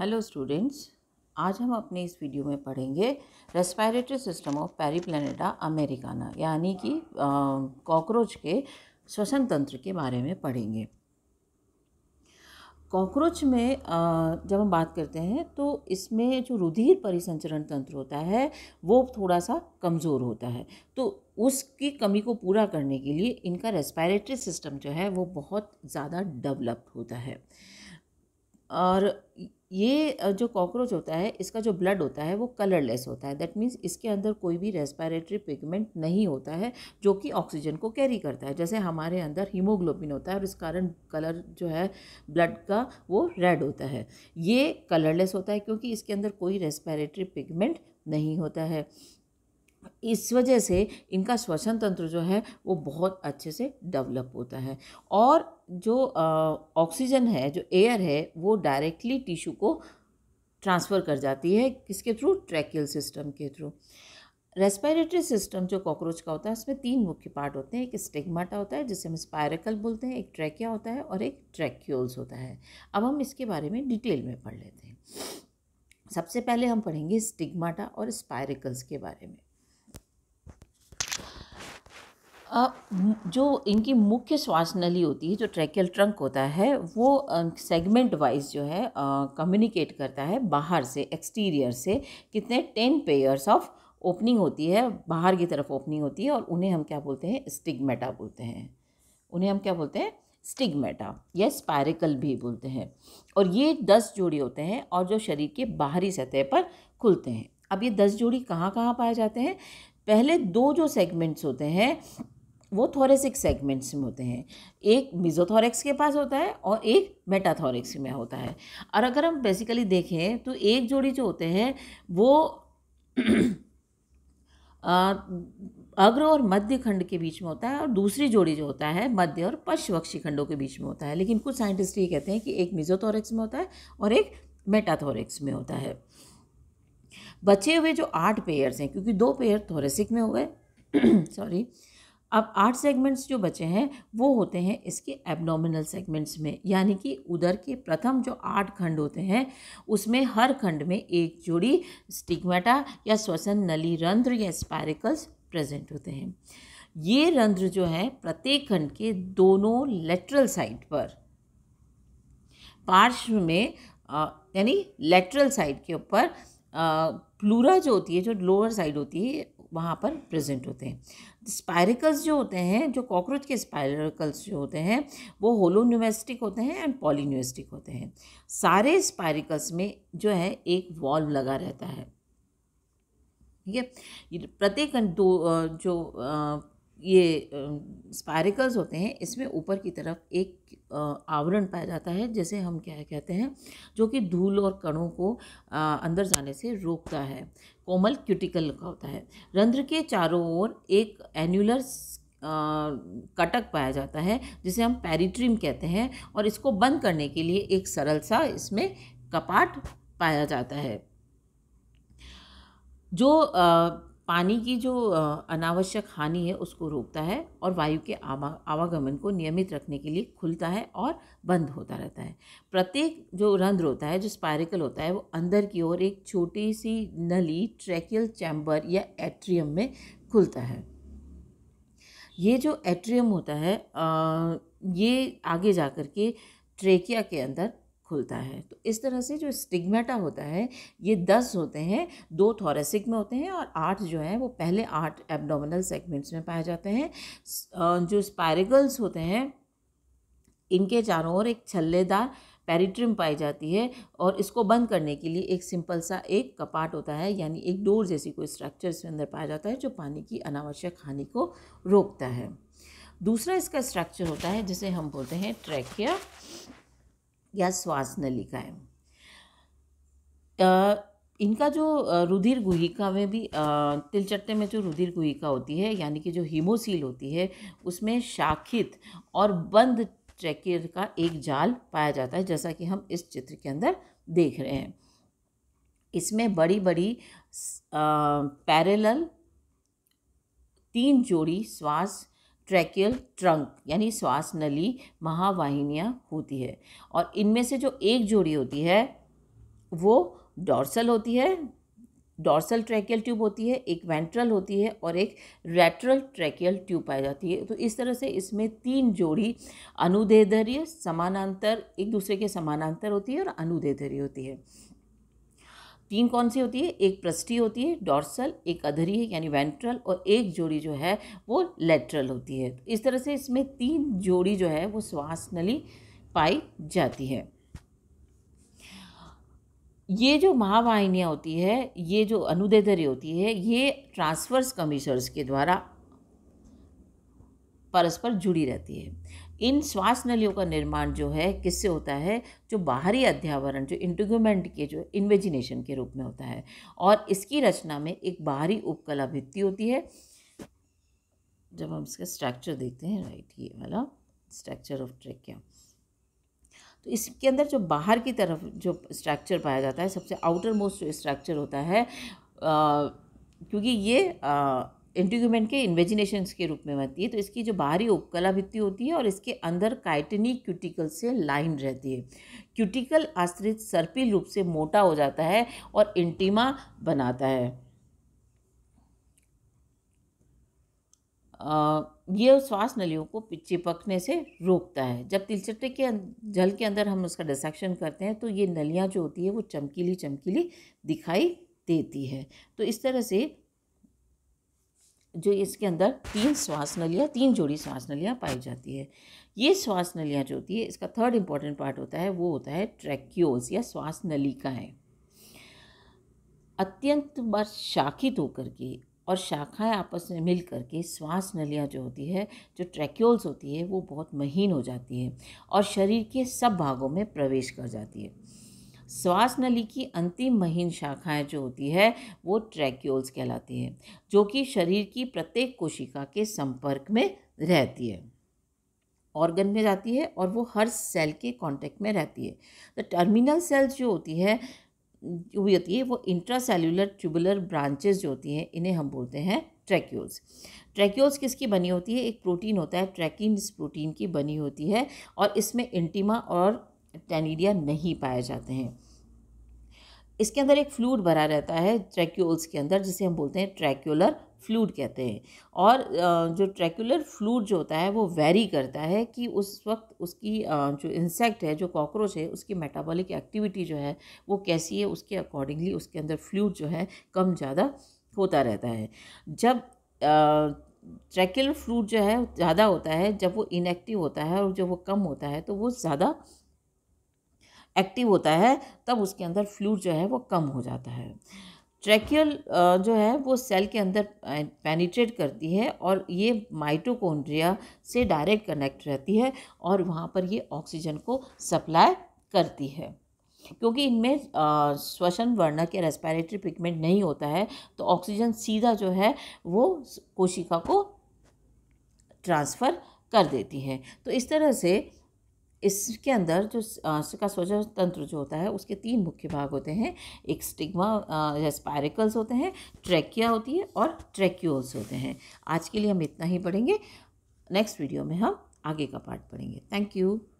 hello students आज हम अपने इस वीडियो में पढ़ेंगे respiratory system of planeta americana यानी कि कॉकरोच के श्वसन तंत्र के बारे में पढ़ेंगे कॉकरोच में आ, जब हम बात करते हैं तो इसमें जो रुधिर परिसंचरण तंत्र होता है वो थोड़ा सा कमज़ोर होता है तो उसकी कमी को पूरा करने के लिए इनका रेस्पायरेटरी सिस्टम जो है वो बहुत ज़्यादा डेवलप्ड होता है और ये जो कॉकरोच होता है इसका जो ब्लड होता है वो कलरलेस होता है दैट मीन्स इसके अंदर कोई भी रेस्पिरेटरी पिगमेंट नहीं होता है जो कि ऑक्सीजन को कैरी करता है जैसे हमारे अंदर हीमोग्लोबिन होता है और इस कारण कलर जो है ब्लड का वो रेड होता है ये कलरलेस होता है क्योंकि इसके अंदर कोई रेस्पिरेटरी पिगमेंट नहीं होता है इस वजह से इनका श्वसन तंत्र जो है वो बहुत अच्छे से डेवलप होता है और जो ऑक्सीजन है जो एयर है वो डायरेक्टली टिश्यू को ट्रांसफ़र कर जाती है किसके थ्रू ट्रैकियल सिस्टम के थ्रू रेस्पिरेटरी सिस्टम जो कॉकरोच का होता है उसमें तीन मुख्य पार्ट होते हैं एक स्टिग्माटा होता है जिसे हम स्पायरकल बोलते हैं एक ट्रैकिया होता है और एक ट्रैक्यूल्स होता है अब हम इसके बारे में डिटेल में पढ़ लेते हैं सबसे पहले हम पढ़ेंगे स्टिग्माटा और स्पायरिकल्स के बारे में जो इनकी मुख्य श्वास नली होती है जो ट्रैकल ट्रंक होता है वो सेगमेंट वाइज जो है कम्युनिकेट करता है बाहर से एक्सटीरियर से कितने टेन पेयर्स ऑफ ओपनिंग होती है बाहर की तरफ ओपनिंग होती है और उन्हें हम क्या बोलते हैं स्टिगमेटा बोलते हैं उन्हें हम क्या बोलते हैं स्टिगमेटा या स्पायरिकल भी बोलते हैं और ये दस जोड़ी होते हैं और जो शरीर के बाहरी सतह पर खुलते हैं अब ये दस जोड़ी कहाँ कहाँ पाए जाते हैं पहले दो जो सेगमेंट्स होते हैं वो थोरेसिक सेगमेंट्स में होते हैं एक मिजोथोरेक्स के पास होता है और एक मेटाथोरेक्स में होता है और अगर हम बेसिकली देखें तो एक जोड़ी जो होते हैं वो अग्र और मध्य खंड के बीच में होता है और दूसरी जोड़ी जो होता है मध्य और पश्चवक्षी खंडों के बीच में होता है लेकिन कुछ साइंटिस्ट ये कहते हैं कि एक मिजोथोरेक्स में होता है और एक मेटाथोरेक्स में होता है बचे हुए जो आठ पेयर्स हैं क्योंकि दो पेयर थोरेसिक में हो गए सॉरी अब आठ सेगमेंट्स जो बचे हैं वो होते हैं इसके एब्डोमिनल सेगमेंट्स में यानी कि उधर के प्रथम जो आठ खंड होते हैं उसमें हर खंड में एक जोड़ी स्टिग्मेटा या श्वसन नली रंध्र या स्पायरिकल्स प्रेजेंट होते हैं ये रंध्र जो है प्रत्येक खंड के दोनों लेटरल साइड पर पार्श्व में यानी लेटरल साइड के ऊपर प्लूरा जो होती है जो लोअर साइड होती है वहाँ पर प्रेजेंट होते हैं स्पायरिकल्स जो होते हैं जो कॉकरोच के स्पायरिकल्स जो होते हैं वो होलोन्यूमेस्टिक होते हैं एंड पॉलीन्यूमेस्टिक होते हैं सारे स्पायरिकल्स में जो है एक वॉल्व लगा रहता है ठीक है प्रत्येक दो जो ये स्पायरिकल्स होते हैं इसमें ऊपर की तरफ एक आवरण पाया जाता है जैसे हम क्या कहते हैं जो कि धूल और कणों को अंदर जाने से रोकता है कोमल क्यूटिकल का होता है रंध्र के चारों ओर एक एन्यूलर कटक पाया जाता है जिसे हम पैरिट्रीम कहते हैं और इसको बंद करने के लिए एक सरल सा इसमें कपाट पाया जाता है जो आ, पानी की जो अनावश्यक हानि है उसको रोकता है और वायु के आवा आवागमन को नियमित रखने के लिए खुलता है और बंद होता रहता है प्रत्येक जो रंध्र होता है जो स्पायरिकल होता है वो अंदर की ओर एक छोटी सी नली ट्रैकियल चैम्बर या एट्रियम में खुलता है ये जो एट्रियम होता है ये आगे जा कर के ट्रेकिया के अंदर खुलता है तो इस तरह से जो स्टिग्मेटा होता है ये दस होते हैं दो थोरेसिक में होते हैं और आठ जो है वो पहले आठ एबडोमिनल सेगमेंट्स में पाए जाते हैं जो स्पायरिकल्स होते हैं इनके चारों ओर एक छल्लेदार पेरिट्रिम पाई जाती है और इसको बंद करने के लिए एक सिंपल सा एक कपाट होता है यानी एक डोर जैसी कोई स्ट्रक्चर इसके अंदर पाया जाता है जो पानी की अनावश्यक हानि को रोकता है दूसरा इसका स्ट्रक्चर होता है जिसे हम बोलते हैं ट्रैकिया या श्वास नलिकाएं इनका जो रुधिर गुहिका में भी तिलचट्टे में जो रुधिर गुहिका होती है यानी कि जो हीमोसील होती है उसमें शाखित और बंद ट्रैकियर का एक जाल पाया जाता है जैसा कि हम इस चित्र के अंदर देख रहे हैं इसमें बड़ी बड़ी पैरेलल तीन जोड़ी श्वास ट्रैकियल ट्रंक यानी श्वास नली महावाहिनियाँ होती है और इनमें से जो एक जोड़ी होती है वो डॉर्सल होती है डॉर्सल ट्रैकियल ट्यूब होती है एक वेंट्रल होती है और एक रेट्रल ट्रैकियल ट्यूब पाई जाती है तो इस तरह से इसमें तीन जोड़ी अनुदेधर्य समानांतर एक दूसरे के समानांतर होती है और अनुदेधर्य होती है तीन कौन सी होती है एक प्रस्टी होती है डॉर्सल एक अधरी है यानी वेंट्रल और एक जोड़ी जो है वो लेटरल होती है इस तरह से इसमें तीन जोड़ी जो है वो श्वास नली पाई जाती है ये जो महावाहिनियाँ होती है ये जो अनुदेधरी होती है ये ट्रांसफर्स कमीशर्स के द्वारा परस्पर जुड़ी रहती है इन श्वास नलियों का निर्माण जो है किससे होता है जो बाहरी अध्यावरण जो इंटूगमेंट के जो इन्वेजिनेशन के रूप में होता है और इसकी रचना में एक बाहरी उपकला भित्ति होती है जब हम इसका स्ट्रक्चर देखते हैं राइट ये वाला स्ट्रक्चर ऑफ ट्रेकिया तो इसके अंदर जो बाहर की तरफ जो स्ट्रक्चर पाया जाता है सबसे आउटर मोस्ट जो स्ट्रक्चर होता है आ, क्योंकि ये आ, एंटीग्यूमेंट के इन्वेजिनेशन के रूप में बनती है तो इसकी जो बाहरी उपकला भित्ति होती है और इसके अंदर काइटनी क्यूटिकल से लाइन रहती है क्यूटिकल आश्रित सर्पिल रूप से मोटा हो जाता है और इंटीमा बनाता है यह श्वास नलियों को चिपकने से रोकता है जब तिलचट्टे के अं-, जल के अंदर हम उसका डिसेक्शन करते हैं तो ये नलियाँ जो होती है वो चमकीली चमकीली दिखाई देती है तो इस तरह से जो इसके अंदर तीन श्वास नलियाँ तीन जोड़ी श्वास नलियाँ पाई जाती है ये श्वास नलियाँ जो होती है इसका थर्ड इम्पॉर्टेंट पार्ट होता है वो होता है ट्रैक्योल्स या श्वास नलिकाएँ है अत्यंत बार शाखित होकर के और शाखाएं आपस में मिल कर के श्वास नलियाँ जो होती है जो ट्रैक्योल्स होती है वो बहुत महीन हो जाती है और शरीर के सब भागों में प्रवेश कर जाती है श्वास नली की अंतिम महीन शाखाएं जो होती है वो ट्रैक्योल्स कहलाती है जो कि शरीर की प्रत्येक कोशिका के संपर्क में रहती है ऑर्गन में जाती है और वो हर सेल के कांटेक्ट में रहती है तो टर्मिनल सेल्स जो होती है भी होती है वो इंट्रासेल्यूलर ट्यूबुलर ब्रांचेस जो होती हैं इन्हें हम बोलते हैं ट्रैक्योल्स ट्रैक्योल्स किसकी बनी होती है एक प्रोटीन होता है ट्रैकिन इस प्रोटीन की बनी होती है और इसमें इंटीमा और टैनिडिया नहीं पाए जाते हैं इसके अंदर एक फ्लूड भरा रहता है ट्रैक्यूल्स के अंदर जिसे हम बोलते हैं ट्रैक्यूलर फ्लूड कहते हैं और जो ट्रैक्यूलर फ्लूड जो होता है वो वेरी करता है कि उस वक्त उसकी जो इंसेक्ट है जो कॉकरोच है उसकी मेटाबॉलिक एक्टिविटी जो है वो कैसी है उसके अकॉर्डिंगली उसके अंदर फ्लूड जो है कम ज़्यादा होता रहता है जब ट्रैक्यूलर फ्लूड जो है ज़्यादा होता है जब वो इनएक्टिव होता है और जब वो कम होता है तो वो ज़्यादा एक्टिव होता है तब उसके अंदर फ्लूड जो है वो कम हो जाता है ट्रैकियल जो है वो सेल के अंदर पेनिट्रेट करती है और ये माइटोकॉन्ड्रिया से डायरेक्ट कनेक्ट रहती है और वहाँ पर ये ऑक्सीजन को सप्लाई करती है क्योंकि इनमें श्वसन वर्णक के रेस्पिरेटरी पिगमेंट नहीं होता है तो ऑक्सीजन सीधा जो है वो कोशिका को ट्रांसफ़र कर देती है तो इस तरह से इसके अंदर जो का स्वजन तंत्र जो होता है उसके तीन मुख्य भाग होते हैं एक स्टिग्मा या स्पायरिकल्स होते हैं ट्रैकिया होती है और ट्रैक्यूल्स होते हैं आज के लिए हम इतना ही पढ़ेंगे नेक्स्ट वीडियो में हम आगे का पार्ट पढ़ेंगे थैंक यू